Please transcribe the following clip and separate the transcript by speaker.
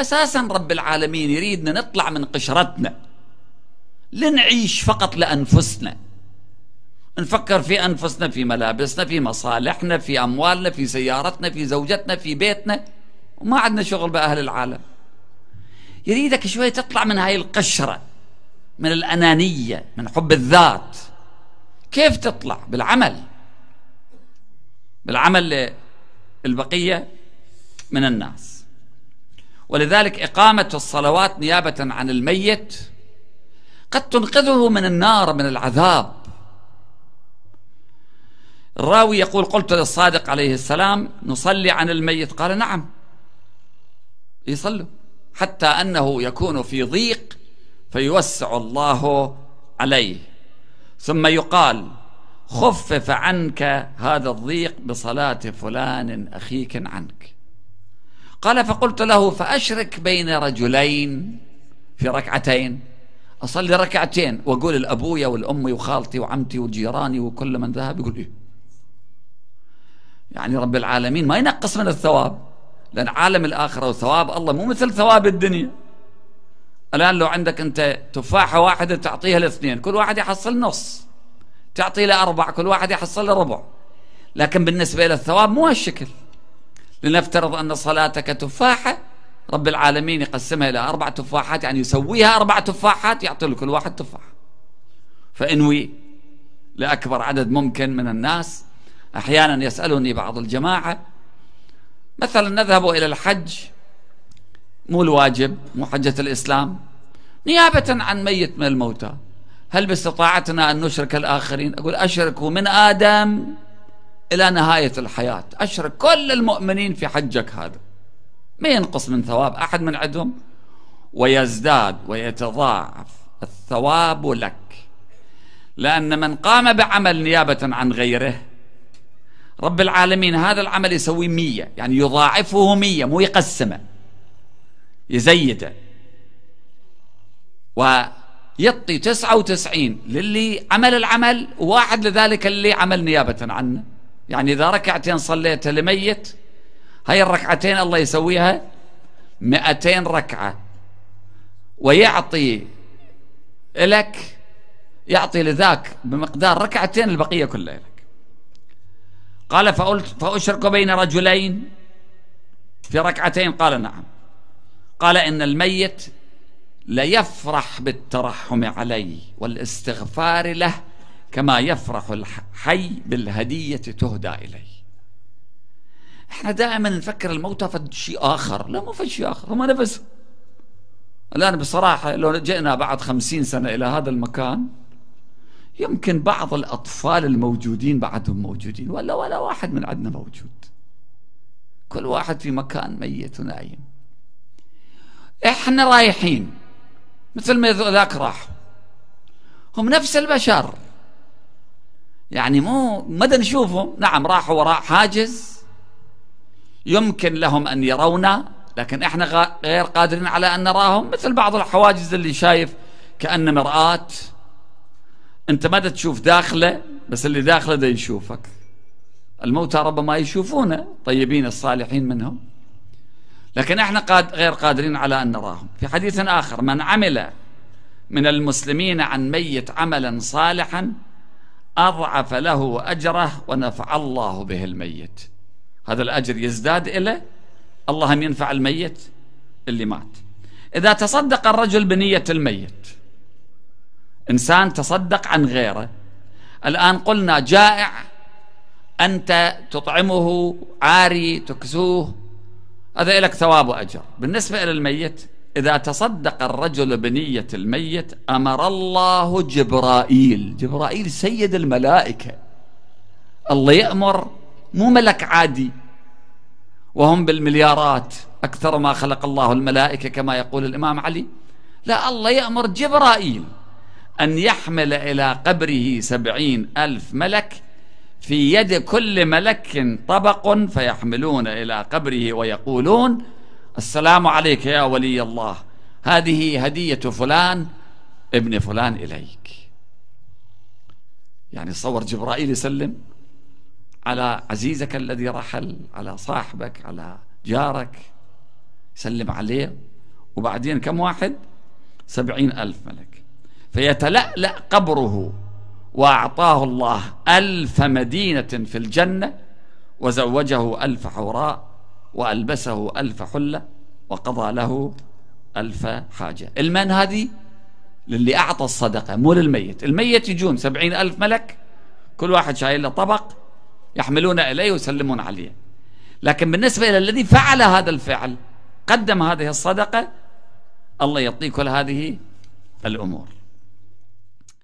Speaker 1: أساسا رب العالمين يريدنا نطلع من قشرتنا لنعيش فقط لأنفسنا نفكر في أنفسنا في ملابسنا في مصالحنا في أموالنا في سيارتنا في زوجتنا في بيتنا وما عندنا شغل بأهل العالم يريدك شوي تطلع من هاي القشرة من الأنانية من حب الذات كيف تطلع بالعمل بالعمل البقية من الناس ولذلك إقامة الصلوات نيابة عن الميت قد تنقذه من النار من العذاب الراوي يقول قلت للصادق عليه السلام نصلي عن الميت قال نعم يصلوا حتى أنه يكون في ضيق فيوسع الله عليه ثم يقال خفف عنك هذا الضيق بصلاة فلان أخيك عنك قال فقلت له فأشرك بين رجلين في ركعتين أصلي ركعتين وأقول لأبويا والأمي وخالتي وعمتي وجيراني وكل من ذهب يقول إيه يعني رب العالمين ما ينقص من الثواب لأن عالم الآخرة وثواب الله مو مثل ثواب الدنيا الآن لو عندك أنت تفاحة واحدة تعطيها لاثنين كل واحد يحصل نص تعطي لأربع كل واحد يحصل له ربع لكن بالنسبة إلى الثواب مو هالشكل لنفترض أن صلاتك تفاحة رب العالمين يقسمها إلى أربع تفاحات يعني يسويها أربع تفاحات يعطي لكل واحد تفاح فإنوي لأكبر عدد ممكن من الناس أحيانا يسألني بعض الجماعة مثلا نذهب إلى الحج مو الواجب مو حجة الإسلام نيابة عن ميت من الموتى هل باستطاعتنا أن نشرك الآخرين أقول أشركوا من آدم إلى نهاية الحياة أشرك كل المؤمنين في حجك هذا ما ينقص من ثواب أحد من عندهم ويزداد ويتضاعف الثواب لك لأن من قام بعمل نيابة عن غيره رب العالمين هذا العمل يسوي مية يعني يضاعفه مية مو يقسمه يزيده ويعطي تسعة وتسعين للي عمل العمل وواحد لذلك اللي عمل نيابة عنه يعني إذا ركعتين صليتها لميت هاي الركعتين الله يسويها مئتين ركعة ويعطي لك يعطي لذاك بمقدار ركعتين البقية كلها لك قال فقلت فأشرك بين رجلين في ركعتين قال نعم قال إن الميت ليفرح بالترحم علي والاستغفار له كما يفرح الحي بالهدية تهدى إليه احنا دائما نفكر الموتى في شيء آخر لا مو في شيء آخر هم نفسهم الآن بصراحة لو جئنا بعد خمسين سنة إلى هذا المكان يمكن بعض الأطفال الموجودين بعدهم موجودين ولا ولا واحد من عندنا موجود كل واحد في مكان ميت ونايم احنا رايحين مثل ما ذاك راحوا هم نفس البشر يعني مو مدى نشوفه نعم راحوا وراء حاجز يمكن لهم أن يرونا لكن احنا غير قادرين على أن نراهم مثل بعض الحواجز اللي شايف كأن مرآة أنت مدى تشوف داخله بس اللي داخله ده يشوفك الموتى ربما يشوفونه طيبين الصالحين منهم لكن احنا قاد غير قادرين على أن نراهم في حديث آخر من عمل من المسلمين عن ميت عملا صالحا أضعف له أجره ونفع الله به الميت هذا الأجر يزداد إليه الله هم ينفع الميت اللي مات إذا تصدق الرجل بنية الميت إنسان تصدق عن غيره الآن قلنا جائع أنت تطعمه عاري تكسوه هذا لك ثواب وأجر بالنسبة إلى الميت إذا تصدق الرجل بنية الميت أمر الله جبرائيل جبرائيل سيد الملائكة الله يأمر مو ملك عادي وهم بالمليارات أكثر ما خلق الله الملائكة كما يقول الإمام علي لا الله يأمر جبرائيل أن يحمل إلى قبره سبعين ألف ملك في يد كل ملك طبق فيحملون إلى قبره ويقولون السلام عليك يا ولي الله هذه هدية فلان ابن فلان إليك يعني صور جبرائيل يسلم على عزيزك الذي رحل على صاحبك على جارك يسلم عليه وبعدين كم واحد سبعين ألف ملك فيتلألأ قبره وأعطاه الله ألف مدينة في الجنة وزوجه ألف حوراء وألبسه ألف حلة وقضى له ألف حاجة المن هذه للي أعطى الصدقة مو للميت الميت يجون سبعين ألف ملك كل واحد شايل له طبق يحملون إليه ويسلمون عليه لكن بالنسبة إلى الذي فعل هذا الفعل قدم هذه الصدقة الله يعطيه كل هذه الأمور